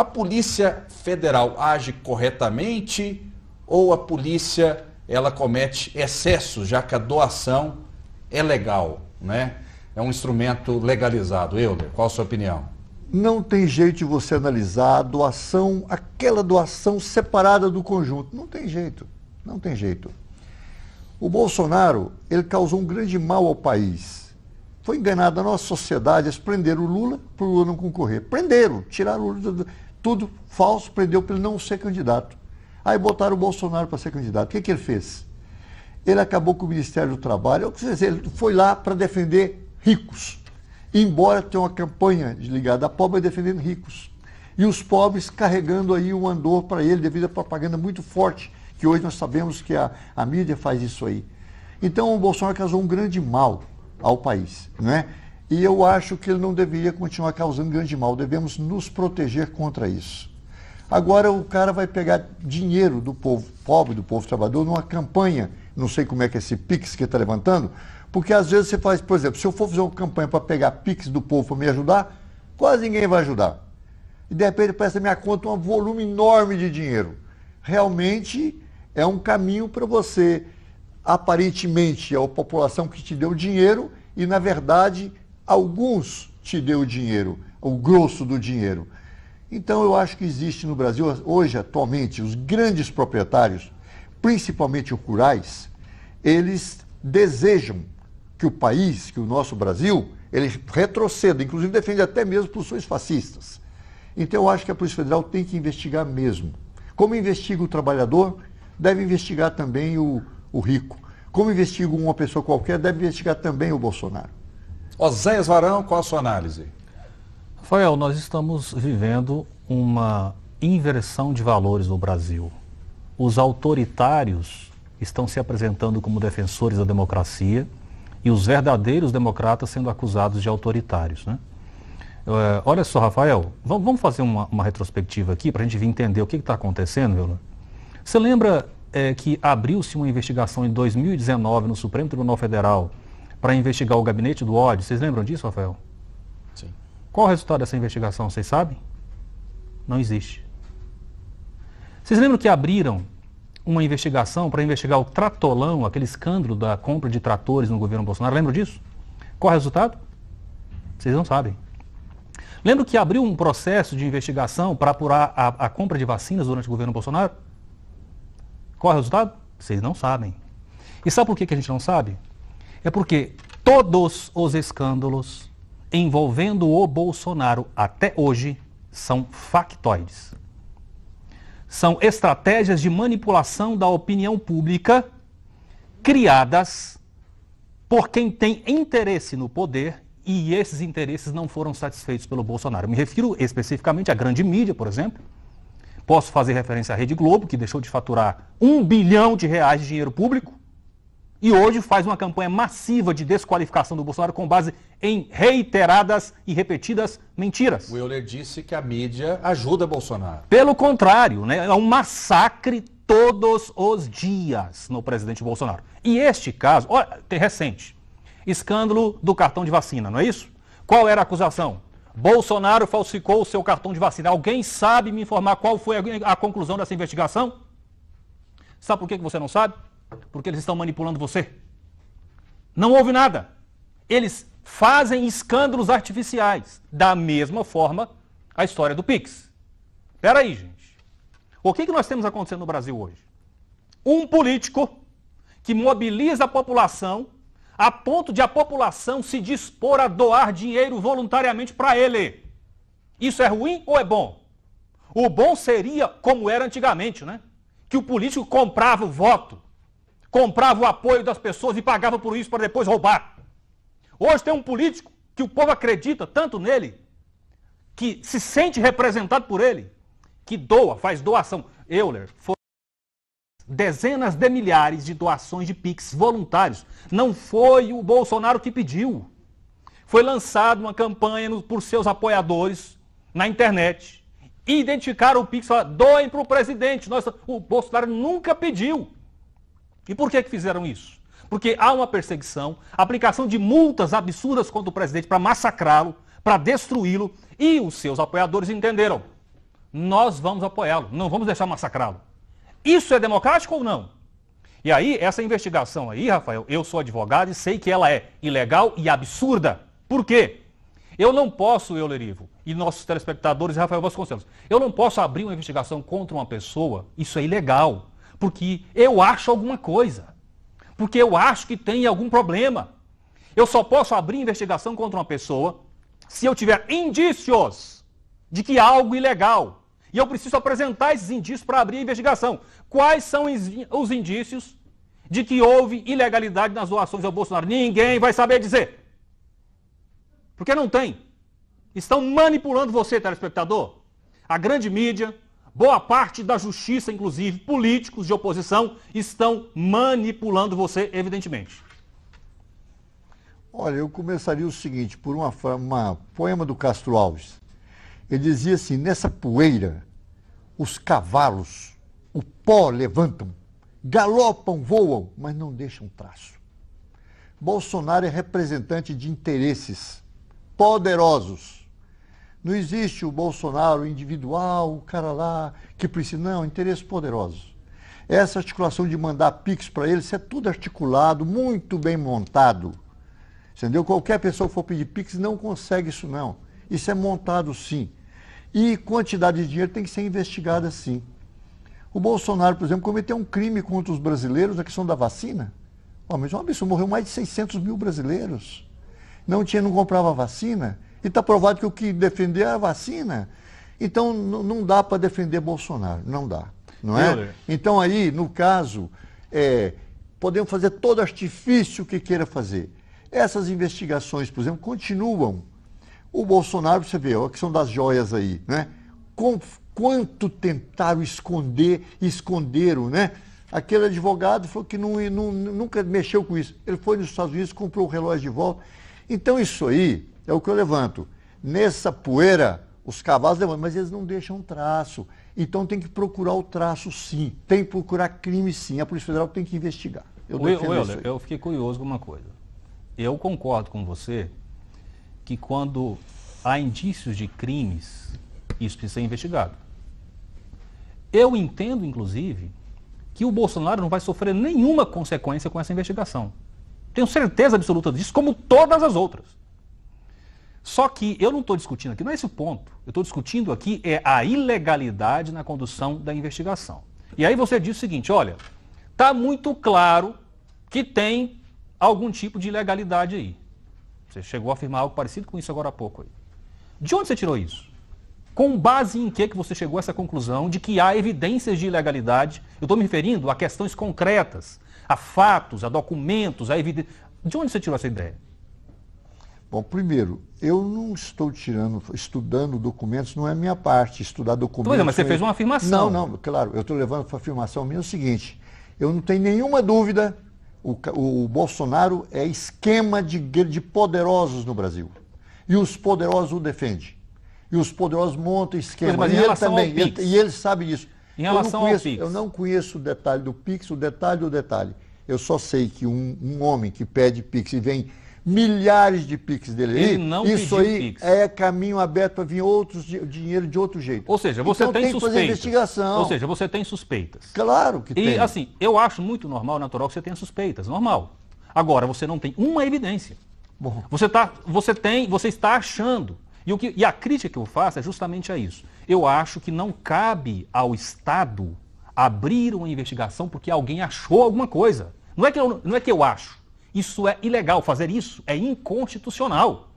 a Polícia Federal age corretamente ou a polícia ela comete excessos, já que a doação é legal, né? É um instrumento legalizado. Euler, qual a sua opinião? Não tem jeito de você analisar a doação, aquela doação separada do conjunto. Não tem jeito. Não tem jeito. O Bolsonaro, ele causou um grande mal ao país. Foi enganada a nossa sociedade, eles prenderam o Lula para o Lula não concorrer. Prenderam, tiraram o Lula. Tudo falso, prendeu para ele não ser candidato. Aí botaram o Bolsonaro para ser candidato. O que, que ele fez? Ele acabou com o Ministério do Trabalho. É Quer dizer, ele foi lá para defender ricos. Embora tenha uma campanha ligada a pobre defendendo ricos. E os pobres carregando aí um andor para ele devido à propaganda muito forte, que hoje nós sabemos que a, a mídia faz isso aí. Então o Bolsonaro causou um grande mal ao país, não é? E eu acho que ele não deveria continuar causando grande mal. Devemos nos proteger contra isso. Agora o cara vai pegar dinheiro do povo pobre, do povo trabalhador, numa campanha. Não sei como é que é esse Pix que está levantando, porque às vezes você faz, por exemplo, se eu for fazer uma campanha para pegar Pix do povo para me ajudar, quase ninguém vai ajudar. E de repente parece na minha conta é um volume enorme de dinheiro. Realmente é um caminho para você, aparentemente, é a população que te deu dinheiro e, na verdade, alguns te deu o dinheiro, o grosso do dinheiro. Então eu acho que existe no Brasil hoje atualmente os grandes proprietários, principalmente os rurais, eles desejam que o país, que o nosso Brasil, ele retroceda, inclusive defende até mesmo posições fascistas. Então eu acho que a Polícia Federal tem que investigar mesmo. Como investiga o trabalhador, deve investigar também o, o rico. Como investiga uma pessoa qualquer, deve investigar também o Bolsonaro. Oséias Varão, qual a sua análise? Rafael, nós estamos vivendo uma inversão de valores no Brasil. Os autoritários estão se apresentando como defensores da democracia e os verdadeiros democratas sendo acusados de autoritários. Né? Eh, olha só, Rafael, vamos fazer uma, uma retrospectiva aqui para a gente vir entender o que está acontecendo, viu? Você lembra é, que abriu-se uma investigação em 2019 no Supremo Tribunal Federal para investigar o gabinete do ódio. Vocês lembram disso, Rafael? Sim. Qual o resultado dessa investigação? Vocês sabem? Não existe. Vocês lembram que abriram uma investigação para investigar o tratolão, aquele escândalo da compra de tratores no governo Bolsonaro? Lembram disso? Qual o resultado? Vocês não sabem. Lembro que abriu um processo de investigação para apurar a, a, compra de vacinas durante o governo Bolsonaro? Qual é o resultado? Vocês não sabem. E sabe por que, que a gente não sabe? É porque todos os escândalos envolvendo o Bolsonaro até hoje são factoides. São estratégias de manipulação da opinião pública criadas por quem tem interesse no poder e esses interesses não foram satisfeitos pelo Bolsonaro. Me refiro especificamente à grande mídia, por exemplo. Posso fazer referência à Rede Globo, que deixou de faturar um bilhão de reais de dinheiro público e hoje faz uma campanha massiva de desqualificação do Bolsonaro com base em reiteradas e repetidas mentiras. O Euler disse que a mídia ajuda Bolsonaro. Pelo contrário, né? é um massacre todos os dias no presidente Bolsonaro. E este caso, olha, recente, escândalo do cartão de vacina, não é isso? Qual era a acusação? Bolsonaro falsificou o seu cartão de vacina. Alguém sabe me informar qual foi a, a conclusão dessa investigação? Sabe por que, que você não sabe? Porque eles estão manipulando você. Não houve nada. Eles fazem escândalos artificiais. Da mesma forma, a história do Pix. Espera aí, gente. O que, que nós temos acontecendo no Brasil hoje? Um político que mobiliza a população a ponto de a população se dispor a doar dinheiro voluntariamente para ele. Isso é ruim ou é bom? O bom seria como era antigamente, né? Que o político comprava o voto comprava o apoio das pessoas e pagava por isso para depois roubar. Hoje tem um político que o povo acredita tanto nele, que se sente representado por ele, que doa, faz doação. Euler, foram dezenas de milhares de doações de Pix voluntários. Não foi o Bolsonaro que pediu. Foi lançada uma campanha por seus apoiadores na internet. identificaram o Pix e doem para o presidente. Nossa, o Bolsonaro nunca pediu. E por que, que fizeram isso? Porque há uma perseguição, aplicação de multas absurdas contra o presidente para massacrá-lo, para destruí-lo, e os seus apoiadores entenderam. Nós vamos apoiá-lo, não vamos deixar massacrá-lo. Isso é democrático ou não? E aí, essa investigação aí, Rafael, eu sou advogado e sei que ela é ilegal e absurda. Por quê? Eu não posso, Eulerivo. e nossos telespectadores, Rafael Vasconcelos, eu não posso abrir uma investigação contra uma pessoa, isso é ilegal porque eu acho alguma coisa, porque eu acho que tem algum problema. Eu só posso abrir investigação contra uma pessoa se eu tiver indícios de que há algo ilegal. E eu preciso apresentar esses indícios para abrir a investigação. Quais são os indícios de que houve ilegalidade nas doações ao Bolsonaro? Ninguém vai saber dizer. Porque não tem. Estão manipulando você, telespectador. A grande mídia, Boa parte da justiça, inclusive políticos de oposição, estão manipulando você, evidentemente. Olha, eu começaria o seguinte, por uma, uma poema do Castro Alves. Ele dizia assim: nessa poeira, os cavalos, o pó levantam, galopam, voam, mas não deixam traço. Bolsonaro é representante de interesses poderosos não existe o Bolsonaro individual, o cara lá que precisa. Não, interesses poderosos. Essa articulação de mandar pix para ele, isso é tudo articulado, muito bem montado. Entendeu? Qualquer pessoa que for pedir pix não consegue isso, não. Isso é montado sim. E quantidade de dinheiro tem que ser investigada sim. O Bolsonaro, por exemplo, cometeu um crime contra os brasileiros na questão da vacina. Oh, mas é um absurdo, morreu mais de 600 mil brasileiros. Não tinha, não comprava vacina e está provado que o que defender é a vacina. Então não dá para defender Bolsonaro, não dá. Não é? Então aí, no caso, é, podemos fazer todo artifício que queira fazer. Essas investigações, por exemplo, continuam. O Bolsonaro, você vê, a questão das joias aí, né? Com, quanto tentaram esconder, esconderam, né? Aquele advogado falou que não, não, nunca mexeu com isso. Ele foi nos Estados Unidos, comprou o relógio de volta. Então isso aí é o que eu levanto. Nessa poeira, os cavalos levantam, mas eles não deixam traço. Então tem que procurar o traço sim. Tem que procurar crime sim. A Polícia Federal tem que investigar. Eu, eu fiquei curioso com uma coisa. Eu concordo com você que quando há indícios de crimes, isso precisa ser investigado. Eu entendo, inclusive, que o Bolsonaro não vai sofrer nenhuma consequência com essa investigação. Tenho certeza absoluta disso, como todas as outras. Só que eu não estou discutindo aqui, não é esse o ponto. Eu estou discutindo aqui é a ilegalidade na condução da investigação. E aí você diz o seguinte, olha, está muito claro que tem algum tipo de ilegalidade aí. Você chegou a afirmar algo parecido com isso agora há pouco. Aí. De onde você tirou isso? Com base em que, que você chegou a essa conclusão de que há evidências de ilegalidade? Eu estou me referindo a questões concretas, a fatos, a documentos, a evidências. De onde você tirou essa ideia? Bom, primeiro, eu não estou tirando, estudando documentos, não é minha parte, estudar documentos. Pois é, mas você é fez uma afirmação. Não, não, claro, eu estou levando para a afirmação minha mesmo o seguinte: eu não tenho nenhuma dúvida, o, o, o Bolsonaro é esquema de, de poderosos no Brasil. E os poderosos o defendem. E os poderosos montam esquema. Mas, mas e ele também, e ele sabe disso. Em relação conheço, ao PIX. Eu não conheço o detalhe do PIX, o detalhe do detalhe. Eu só sei que um, um homem que pede PIX e vem milhares de PIX dele e Ele não Isso aí PIX. é caminho aberto para vir outros dinheiro de outro jeito. Ou seja, você então, tem, tem suspeitas. Que fazer investigação. Ou seja, você tem suspeitas. Claro que e, tem. E assim, eu acho muito normal, natural que você tenha suspeitas, normal. Agora você não tem uma evidência. Bom. Você tá, você tem, você está achando. E, o que, e a crítica que eu faço é justamente a isso. Eu acho que não cabe ao Estado abrir uma investigação porque alguém achou alguma coisa. Não é que eu, não é que eu acho. Isso é ilegal, fazer isso é inconstitucional.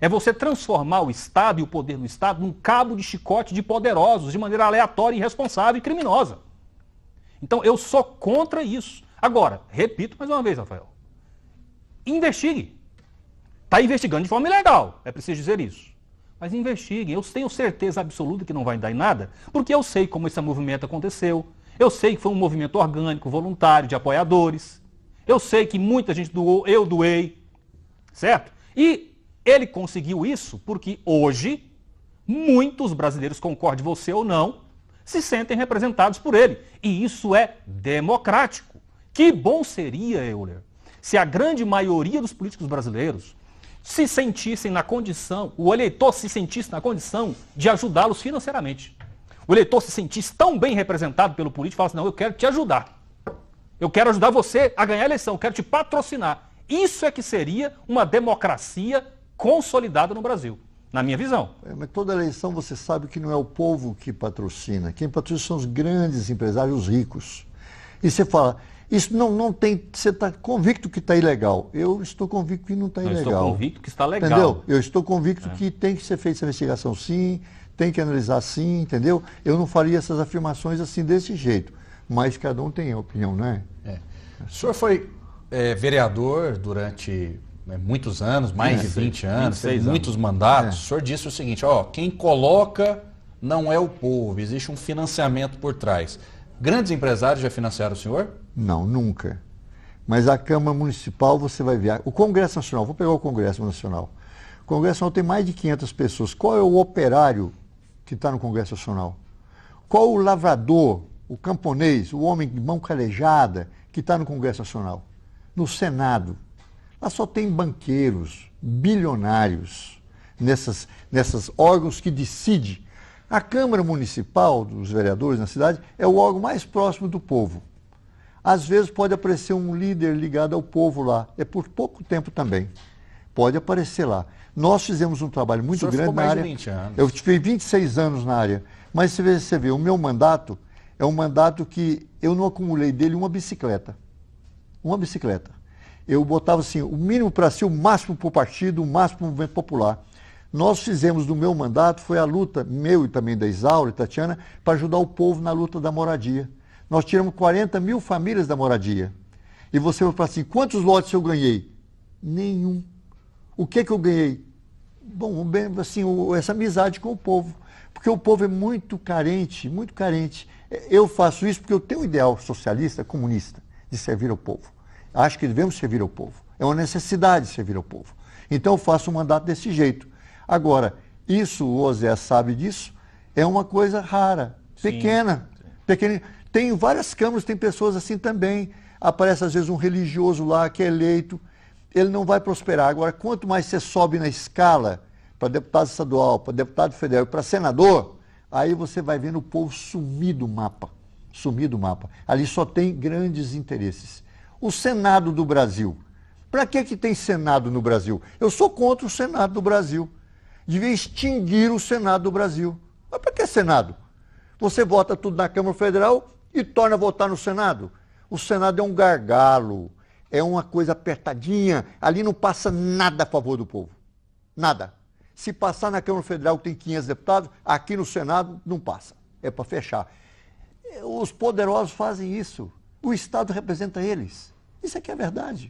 É você transformar o Estado e o poder no Estado num cabo de chicote de poderosos de maneira aleatória, irresponsável e criminosa. Então eu sou contra isso. Agora, repito mais uma vez, Rafael. Investigue. Está investigando de forma ilegal, é preciso dizer isso. Mas investiguem. Eu tenho certeza absoluta que não vai dar em nada, porque eu sei como esse movimento aconteceu. Eu sei que foi um movimento orgânico, voluntário, de apoiadores. Eu sei que muita gente doou, eu doei, certo? E ele conseguiu isso porque hoje muitos brasileiros, concorde você ou não, se sentem representados por ele. E isso é democrático. Que bom seria, Euler, se a grande maioria dos políticos brasileiros se sentissem na condição, o eleitor se sentisse na condição de ajudá-los financeiramente. O eleitor se sentisse tão bem representado pelo político, falasse, não, eu quero te ajudar. Eu quero ajudar você a ganhar a eleição, quero te patrocinar. Isso é que seria uma democracia consolidada no Brasil, na minha visão. É, mas toda eleição você sabe que não é o povo que patrocina. Quem patrocina são os grandes empresários, os ricos. E você fala, isso não, não tem. Você está convicto que está ilegal. Eu estou convicto que não está ilegal. Eu estou convicto que está legal. Entendeu? Eu estou convicto é. que tem que ser feita essa investigação sim, tem que analisar sim, entendeu? Eu não faria essas afirmações assim desse jeito mas cada um tem a opinião, né? É. O senhor foi é, vereador durante né, muitos anos, mais é, de 20 anos, fez muitos mandatos. É. O senhor disse o seguinte, ó, quem coloca não é o povo, existe um financiamento por trás. Grandes empresários já financiaram o senhor? Não, nunca. Mas a Câmara Municipal você vai ver. O Congresso Nacional, vou pegar o Congresso Nacional. O Congresso Nacional tem mais de 500 pessoas. Qual é o operário que está no Congresso Nacional? Qual o lavrador o camponês, o homem de mão calejada que está no Congresso Nacional, no Senado. Lá só tem banqueiros, bilionários, nessas, nessas órgãos que decide. A Câmara Municipal dos vereadores na cidade é o órgão mais próximo do povo. Às vezes pode aparecer um líder ligado ao povo lá, é por pouco tempo também. Pode aparecer lá. Nós fizemos um trabalho muito grande na área. Eu tive 26 anos na área. Mas você vê, você vê, o meu mandato é um mandato que eu não acumulei dele uma bicicleta. Uma bicicleta. Eu botava assim, o mínimo para si, o máximo para o partido, o máximo para o movimento popular. Nós fizemos do meu mandato, foi a luta, meu e também da Isaura e Tatiana, para ajudar o povo na luta da moradia. Nós tiramos 40 mil famílias da moradia. E você vai falar assim, quantos lotes eu ganhei? Nenhum. O que, que eu ganhei? Bom, assim, essa amizade com o povo. Porque o povo é muito carente, muito carente. Eu faço isso porque eu tenho um ideal socialista, comunista, de servir ao povo. Acho que devemos servir ao povo. É uma necessidade servir ao povo. Então eu faço um mandato desse jeito. Agora, isso, o Osé sabe disso, é uma coisa rara, sim, pequena. Sim. pequena. Tem várias câmaras, tem pessoas assim também. Aparece às vezes um religioso lá que é eleito, ele não vai prosperar. Agora, quanto mais você sobe na escala, para deputado estadual, para deputado federal e para senador, Aí você vai vendo o povo sumir do mapa, sumir do mapa. Ali só tem grandes interesses. O Senado do Brasil. Para que, que tem Senado no Brasil? Eu sou contra o Senado do Brasil. Devia extinguir o Senado do Brasil. Mas para que Senado? Você vota tudo na Câmara Federal e torna a votar no Senado. O Senado é um gargalo, é uma coisa apertadinha. Ali não passa nada a favor do povo. Nada. Se passar na Câmara Federal, que tem 500 deputados, aqui no Senado não passa. É para fechar. Os poderosos fazem isso. O Estado representa eles. Isso aqui é verdade.